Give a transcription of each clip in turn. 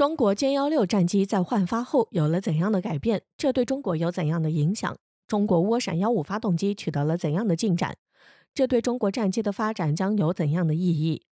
中国歼幺六战机在换发后有了怎样的改变？这对中国有怎样的影响？中国涡扇幺五发动机取得了怎样的进展？这对中国战机的发展将有怎样的意义？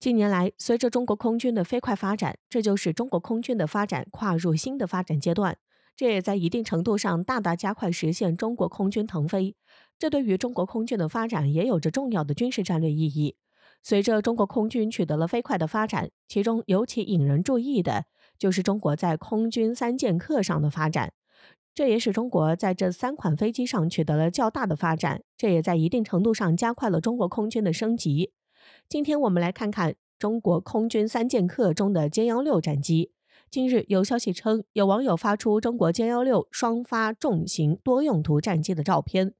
近年来，随着中国空军的飞快发展，这就使中国空军的发展跨入新的发展阶段。这也在一定程度上大大加快实现中国空军腾飞。这对于中国空军的发展也有着重要的军事战略意义。随着中国空军取得了飞快的发展，其中尤其引人注意的就是中国在空军“三剑客”上的发展。这也使中国在这三款飞机上取得了较大的发展，这也在一定程度上加快了中国空军的升级。今天我们来看看中国空军“三剑客”中的歼幺六战机。近日有消息称，有网友发出中国歼幺六双发重型多用途战机的照片。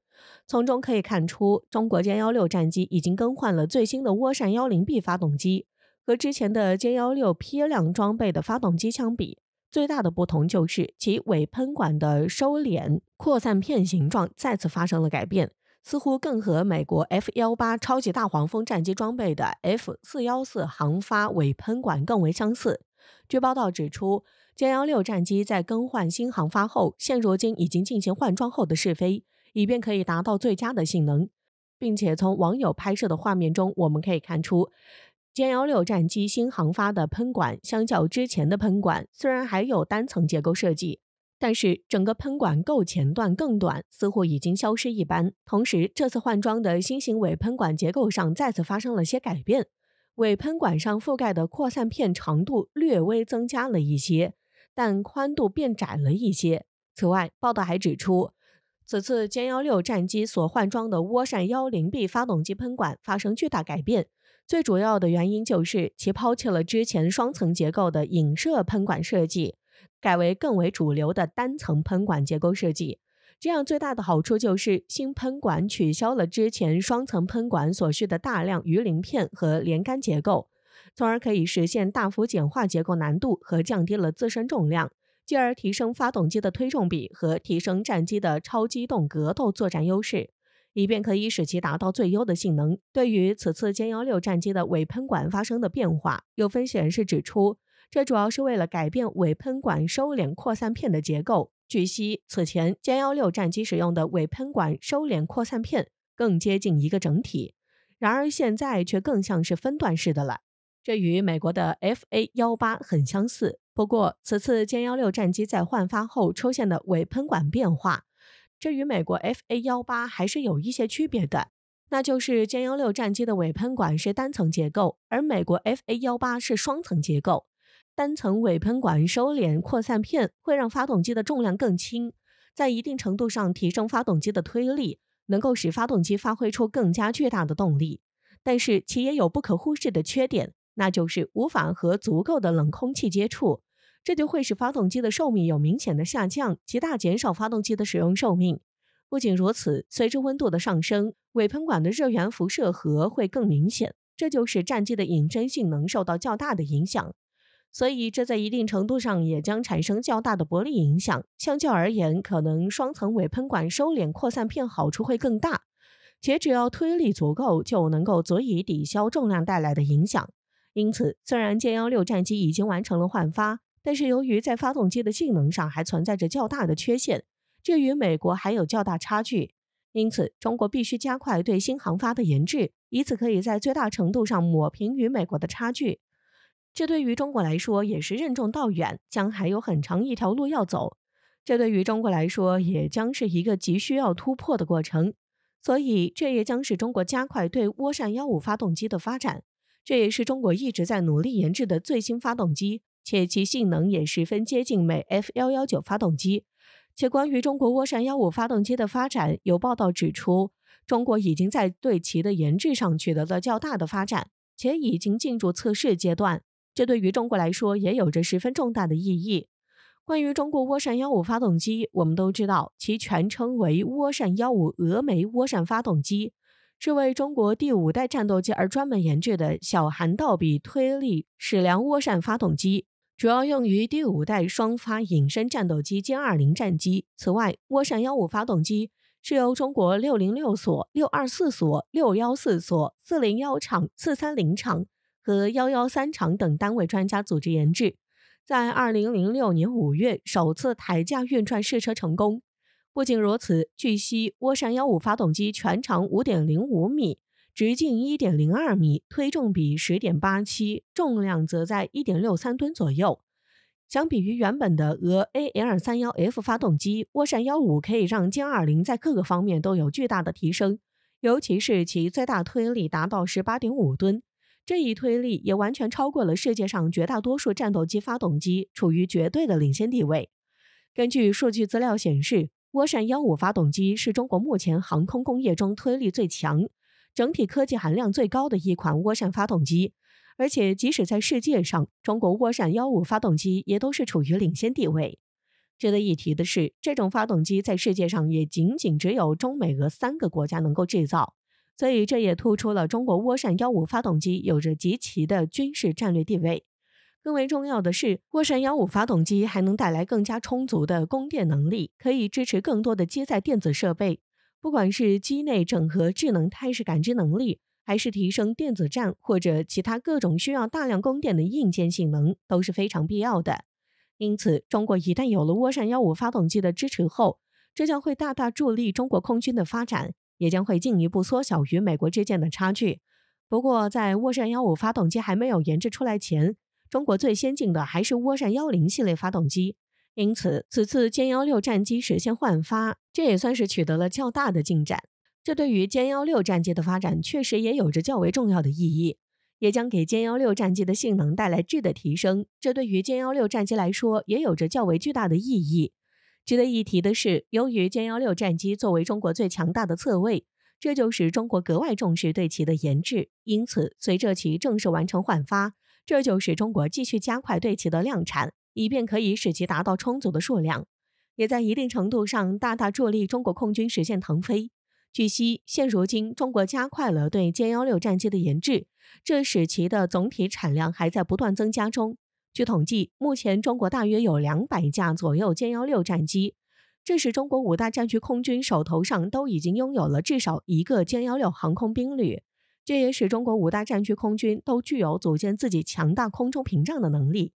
从中可以看出，中国歼幺六战机已经更换了最新的涡扇幺零 B 发动机，和之前的歼幺六批量装备的发动机相比，最大的不同就是其尾喷管的收敛扩散片形状再次发生了改变，似乎更和美国 F 幺八超级大黄蜂战机装备的 F 四幺四航发尾喷管更为相似。据报道指出，歼幺六战机在更换新航发后，现如今已经进行换装后的试飞。以便可以达到最佳的性能，并且从网友拍摄的画面中，我们可以看出，歼幺六战机新航发的喷管，相较之前的喷管，虽然还有单层结构设计，但是整个喷管构前段更短，似乎已经消失一般。同时，这次换装的新型尾喷管结构上再次发生了些改变，尾喷管上覆盖的扩散片长度略微增加了一些，但宽度变窄了一些。此外，报道还指出。此次歼幺六战机所换装的涡扇幺零 B 发动机喷管发生巨大改变，最主要的原因就是其抛弃了之前双层结构的影射喷管设计，改为更为主流的单层喷管结构设计。这样最大的好处就是新喷管取消了之前双层喷管所需的大量鱼鳞片和连杆结构，从而可以实现大幅简化结构难度和降低了自身重量。进而提升发动机的推重比和提升战机的超机动格斗作战优势，以便可以使其达到最优的性能。对于此次歼幺六战机的尾喷管发生的变化，有分析人士指出，这主要是为了改变尾喷管收敛扩散片的结构。据悉，此前歼幺六战机使用的尾喷管收敛扩散片更接近一个整体，然而现在却更像是分段式的了，这与美国的 F A 幺八很相似。不过，此次歼幺六战机在换发后出现的尾喷管变化，这与美国 F A 幺八还是有一些区别的。那就是歼幺六战机的尾喷管是单层结构，而美国 F A 幺八是双层结构。单层尾喷管收敛扩散片会让发动机的重量更轻，在一定程度上提升发动机的推力，能够使发动机发挥出更加巨大的动力。但是其也有不可忽视的缺点，那就是无法和足够的冷空气接触。这就会使发动机的寿命有明显的下降，极大减少发动机的使用寿命。不仅如此，随着温度的上升，尾喷管的热源辐射核会更明显，这就是战机的隐身性能受到较大的影响。所以，这在一定程度上也将产生较大的不利影响。相较而言，可能双层尾喷管收敛扩散片好处会更大，且只要推力足够，就能够足以抵消重量带来的影响。因此，虽然歼幺六战机已经完成了换发。但是由于在发动机的性能上还存在着较大的缺陷，这与美国还有较大差距，因此中国必须加快对新航发的研制，以此可以在最大程度上抹平与美国的差距。这对于中国来说也是任重道远，将还有很长一条路要走。这对于中国来说也将是一个急需要突破的过程，所以这也将是中国加快对涡扇幺五发动机的发展，这也是中国一直在努力研制的最新发动机。且其性能也十分接近美 F 幺幺九发动机。且关于中国涡扇幺五发动机的发展，有报道指出，中国已经在对其的研制上取得了较大的发展，且已经进入测试阶段。这对于中国来说也有着十分重大的意义。关于中国涡扇幺五发动机，我们都知道其全称为涡扇幺五峨眉涡扇发动机，是为中国第五代战斗机而专门研制的小涵道比推力矢量涡扇发动机。主要用于第五代双发隐身战斗机歼二零战机。此外，涡扇幺五发动机是由中国六零六所、六二四所、六幺四所、四零幺厂、四三零厂和幺幺三厂等单位专家组织研制，在二零零六年五月首次台架运转试车成功。不仅如此，据悉，涡扇幺五发动机全长五点零五米。直径一点零二米，推重比十点八七，重量则在一点六三吨左右。相比于原本的俄 AL 三幺 F 发动机，涡扇幺五可以让歼二零在各个方面都有巨大的提升，尤其是其最大推力达到十八点五吨，这一推力也完全超过了世界上绝大多数战斗机发动机，处于绝对的领先地位。根据数据资料显示，涡扇幺五发动机是中国目前航空工业中推力最强。整体科技含量最高的一款涡扇发动机，而且即使在世界上，中国涡扇幺五发动机也都是处于领先地位。值得一提的是，这种发动机在世界上也仅仅只有中美俄三个国家能够制造，所以这也突出了中国涡扇幺五发动机有着极其的军事战略地位。更为重要的是，涡扇幺五发动机还能带来更加充足的供电能力，可以支持更多的机载电子设备。不管是机内整合智能态势感知能力，还是提升电子战或者其他各种需要大量供电的硬件性能，都是非常必要的。因此，中国一旦有了涡扇幺五发动机的支持后，这将会大大助力中国空军的发展，也将会进一步缩小与美国之间的差距。不过，在涡扇幺五发动机还没有研制出来前，中国最先进的还是涡扇幺零系列发动机。因此，此次歼幺六战机实现换发，这也算是取得了较大的进展。这对于歼幺六战机的发展确实也有着较为重要的意义，也将给歼幺六战机的性能带来质的提升。这对于歼幺六战机来说也有着较为巨大的意义。值得一提的是，由于歼幺六战机作为中国最强大的侧卫，这就使中国格外重视对其的研制。因此，随着其正式完成换发，这就使中国继续加快对其的量产。以便可以使其达到充足的数量，也在一定程度上大大助力中国空军实现腾飞。据悉，现如今中国加快了对歼幺六战机的研制，这使其的总体产量还在不断增加中。据统计，目前中国大约有两百架左右歼幺六战机，这使中国五大战区空军手头上都已经拥有了至少一个歼幺六航空兵旅，这也使中国五大战区空军都具有组建自己强大空中屏障的能力。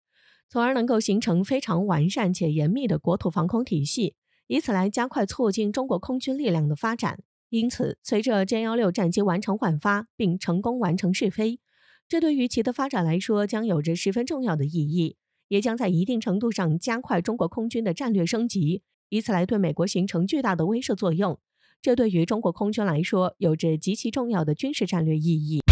从而能够形成非常完善且严密的国土防空体系，以此来加快促进中国空军力量的发展。因此，随着歼幺六战机完成换发并成功完成试飞，这对于其的发展来说将有着十分重要的意义，也将在一定程度上加快中国空军的战略升级，以此来对美国形成巨大的威慑作用。这对于中国空军来说有着极其重要的军事战略意义。